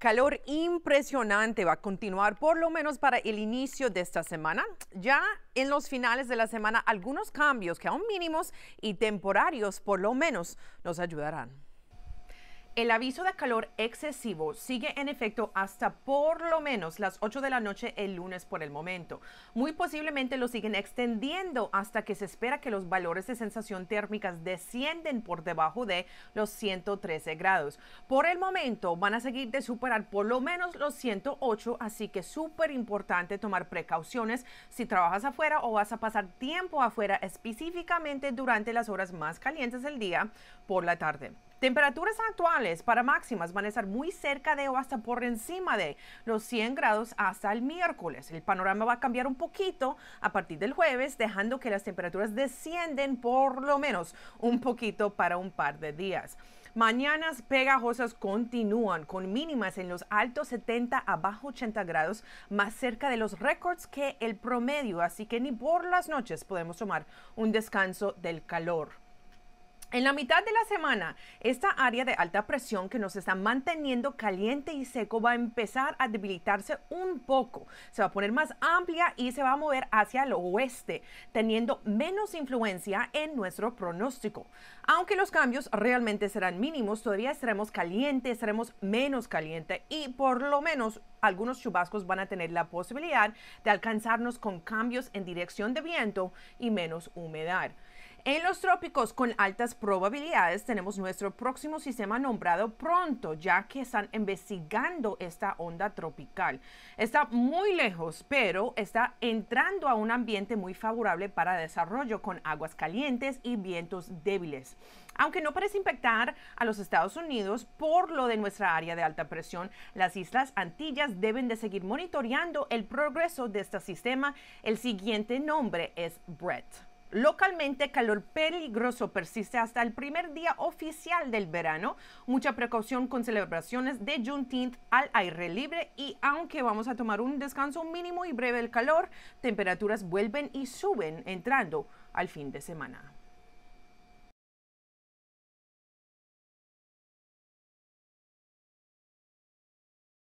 Calor impresionante va a continuar por lo menos para el inicio de esta semana. Ya en los finales de la semana algunos cambios que aún mínimos y temporarios por lo menos nos ayudarán. El aviso de calor excesivo sigue en efecto hasta por lo menos las 8 de la noche el lunes por el momento. Muy posiblemente lo siguen extendiendo hasta que se espera que los valores de sensación térmicas descienden por debajo de los 113 grados. Por el momento van a seguir de superar por lo menos los 108, así que súper importante tomar precauciones si trabajas afuera o vas a pasar tiempo afuera específicamente durante las horas más calientes del día por la tarde. Temperaturas actuales para máximas van a estar muy cerca de o hasta por encima de los 100 grados hasta el miércoles. El panorama va a cambiar un poquito a partir del jueves, dejando que las temperaturas descienden por lo menos un poquito para un par de días. Mañanas pegajosas continúan con mínimas en los altos 70 a bajo 80 grados, más cerca de los récords que el promedio, así que ni por las noches podemos tomar un descanso del calor. En la mitad de la semana, esta área de alta presión que nos está manteniendo caliente y seco va a empezar a debilitarse un poco. Se va a poner más amplia y se va a mover hacia el oeste, teniendo menos influencia en nuestro pronóstico. Aunque los cambios realmente serán mínimos, todavía estaremos calientes, estaremos menos caliente y por lo menos algunos chubascos van a tener la posibilidad de alcanzarnos con cambios en dirección de viento y menos humedad. En los trópicos con altas probabilidades tenemos nuestro próximo sistema nombrado pronto, ya que están investigando esta onda tropical. Está muy lejos, pero está entrando a un ambiente muy favorable para desarrollo con aguas calientes y vientos débiles. Aunque no parece impactar a los Estados Unidos por lo de nuestra área de alta presión, las Islas Antillas deben de seguir monitoreando el progreso de este sistema. El siguiente nombre es Brett. Localmente, calor peligroso persiste hasta el primer día oficial del verano. Mucha precaución con celebraciones de Juneteenth al aire libre y aunque vamos a tomar un descanso mínimo y breve del calor, temperaturas vuelven y suben entrando al fin de semana.